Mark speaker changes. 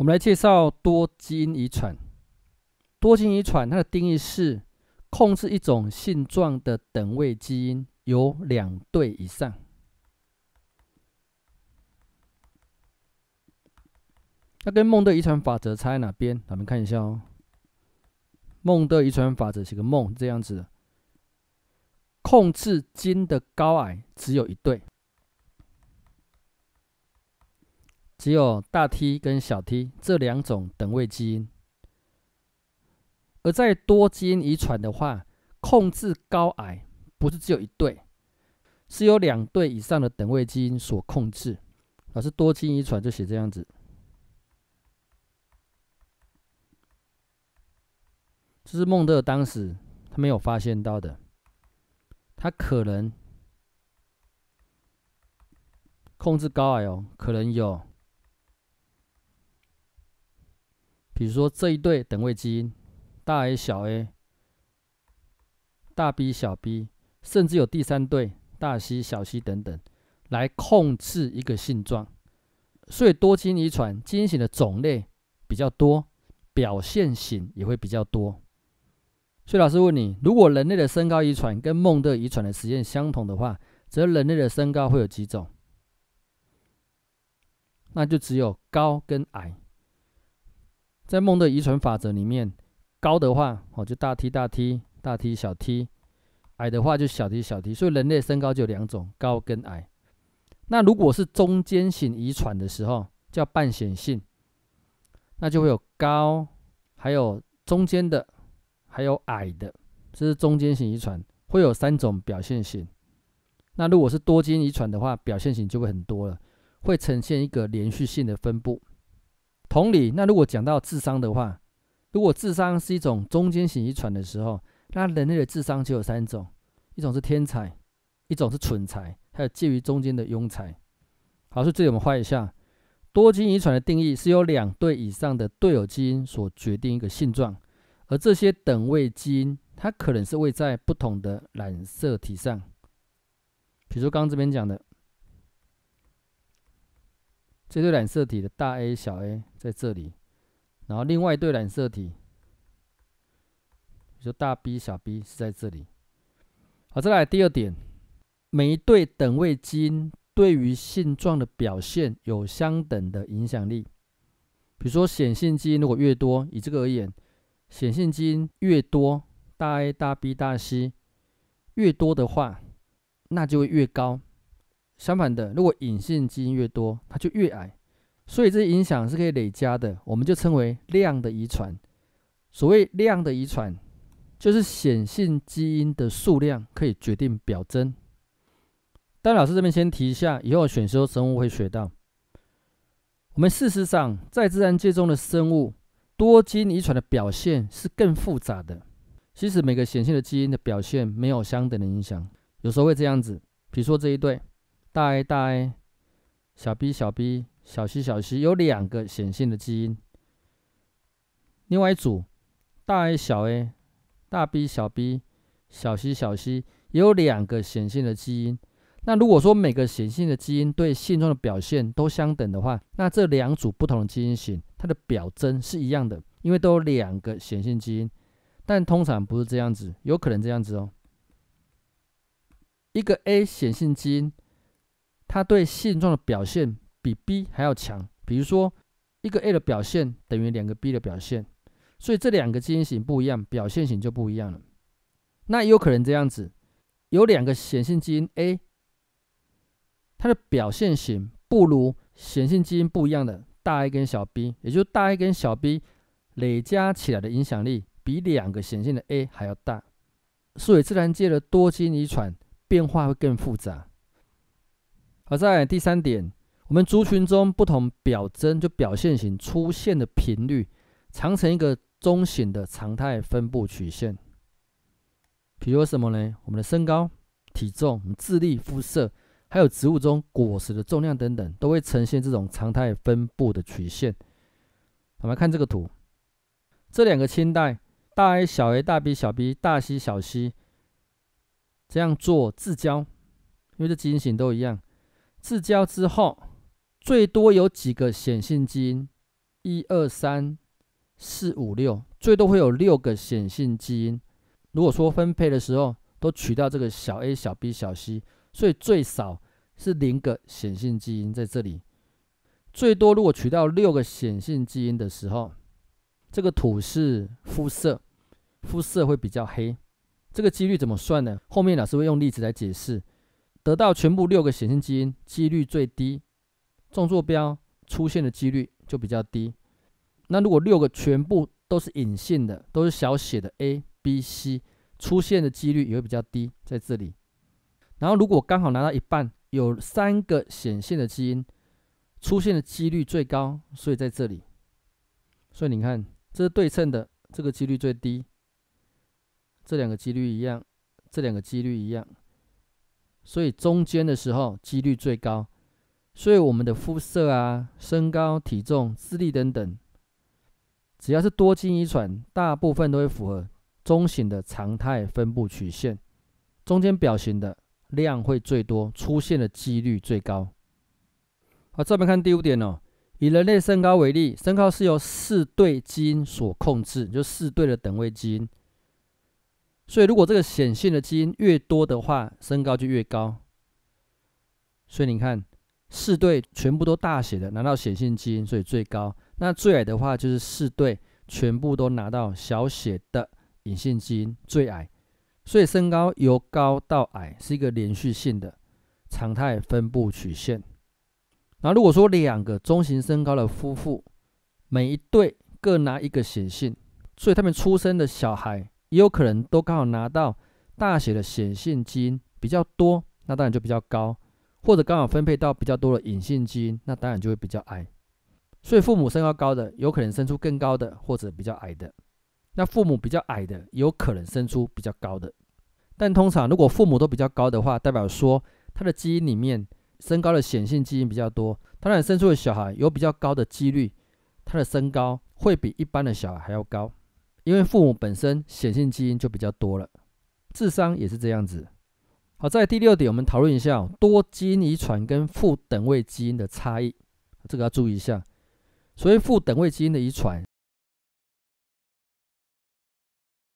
Speaker 1: 我们来介绍多基因遗传。多基因遗传，它的定义是控制一种性状的等位基因有两对以上。那跟孟德遗传法则差在哪边？我们看一下哦。孟德遗传法则是个孟这样子，控制基因的高矮只有一对。只有大 T 跟小 t 这两种等位基因，而在多基因遗传的话，控制高矮不是只有一对，是有两对以上的等位基因所控制，而是多基因遗传就写这样子。这是孟德尔当时他没有发现到的，他可能控制高矮哦，可能有。比如说这一对等位基因大 A 小 a 大 B 小 b，甚至有第三对大 C 小 c 等等，来控制一个性状。所以多基因遗传基因型的种类比较多，表现型也会比较多。所以老师问你，如果人类的身高遗传跟孟德尔遗传的实验相同的话，则人类的身高会有几种？那就只有高跟矮。在梦的遗传法则里面，高的话哦就大 T 大 T 大 T 小 T，矮的话就小 T 小 T，所以人类身高就两种，高跟矮。那如果是中间型遗传的时候，叫半显性，那就会有高，还有中间的，还有矮的，这是中间型遗传会有三种表现型。那如果是多基因遗传的话，表现型就会很多了，会呈现一个连续性的分布。同理，那如果讲到智商的话，如果智商是一种中间型遗传的时候，那人类的智商就有三种：一种是天才，一种是蠢才，还有介于中间的庸才。好，在这里我们画一下多基因遗传的定义，是由两对以上的对偶基因所决定一个性状，而这些等位基因它可能是位在不同的染色体上，比如刚刚这边讲的。这对染色体的大 A 小 A 在这里，然后另外一对染色体，比如说大 B 小 B 是在这里。好，再来第二点，每一对等位基因对于性状的表现有相等的影响力。比如说显性基因如果越多，以这个而言，显性基因越多，大 A 大 B 大 C 越多的话，那就会越高。相反的，如果隐性基因越多，它就越矮。所以，这影响是可以累加的，我们就称为量的遗传。所谓量的遗传，就是显性基因的数量可以决定表征。但老师这边先提一下，以后选修生物会学到。我们事实上在自然界中的生物多基因遗传的表现是更复杂的，其实每个显性的基因的表现没有相等的影响，有时候会这样子。比如说这一对。大 A 大 A，小 b 小 b，小 c 小 c，有两个显性的基因。另外一组大 A 小 a，大 B 小 b，小 c 小 c，也有两个显性的基因。那如果说每个显性的基因对性状的表现都相等的话，那这两组不同的基因型，它的表征是一样的，因为都有两个显性基因。但通常不是这样子，有可能这样子哦。一个 A 显性基因。它对现状的表现比 B 还要强，比如说一个 A 的表现等于两个 B 的表现，所以这两个基因型不一样，表现型就不一样了。那也有可能这样子，有两个显性基因 A，它的表现型不如显性基因不一样的大 A 跟小 b，也就大 A 跟小 b 累加起来的影响力比两个显性的 A 还要大，所以自然界的多基因遗传变化会更复杂。而在第三点，我们族群中不同表征就表现型出现的频率，常呈一个中型的常态分布曲线。比如什么呢？我们的身高、体重、智力、肤色，还有植物中果实的重量等等，都会呈现这种常态分布的曲线。我们看这个图，这两个清代大 A 小 a 大 B 小 b 大 C 小 c 这样做自交，因为这基因型都一样。自交之后，最多有几个显性基因？一二三四五六，最多会有六个显性基因。如果说分配的时候都取到这个小 A、小 B、小 C，所以最少是零个显性基因在这里。最多如果取到六个显性基因的时候，这个土是肤色，肤色会比较黑。这个几率怎么算呢？后面老师会用例子来解释。得到全部六个显性基因几率最低，纵坐标出现的几率就比较低。那如果六个全部都是隐性的，都是小写的 a、b、c，出现的几率也会比较低，在这里。然后如果刚好拿到一半，有三个显性的基因，出现的几率最高，所以在这里。所以你看，这是对称的，这个几率最低，这两个几率一样，这两个几率一样。所以中间的时候几率最高，所以我们的肤色啊、身高、体重、智力等等，只要是多基因遗传，大部分都会符合中型的常态分布曲线，中间表型的量会最多，出现的几率最高。好，这边看第五点哦，以人类身高为例，身高是由四对基因所控制，就四对的等位基因。所以，如果这个显性的基因越多的话，身高就越高。所以你看，四对全部都大写的，拿到显性基因，所以最高。那最矮的话就是四对全部都拿到小写的隐性基因，最矮。所以身高由高到矮是一个连续性的常态分布曲线。那如果说两个中型身高的夫妇，每一对各拿一个显性，所以他们出生的小孩。也有可能都刚好拿到大写的显性基因比较多，那当然就比较高；或者刚好分配到比较多的隐性基因，那当然就会比较矮。所以父母身高高的，有可能生出更高的，或者比较矮的；那父母比较矮的，也有可能生出比较高的。但通常如果父母都比较高的话，代表说他的基因里面身高的显性基因比较多，当然生出的小孩有比较高的几率，他的身高会比一般的小孩还要高。因为父母本身显性基因就比较多了，智商也是这样子。好，在第六点，我们讨论一下多基因遗传跟副等位基因的差异，这个要注意一下。所谓副等位基因的遗传。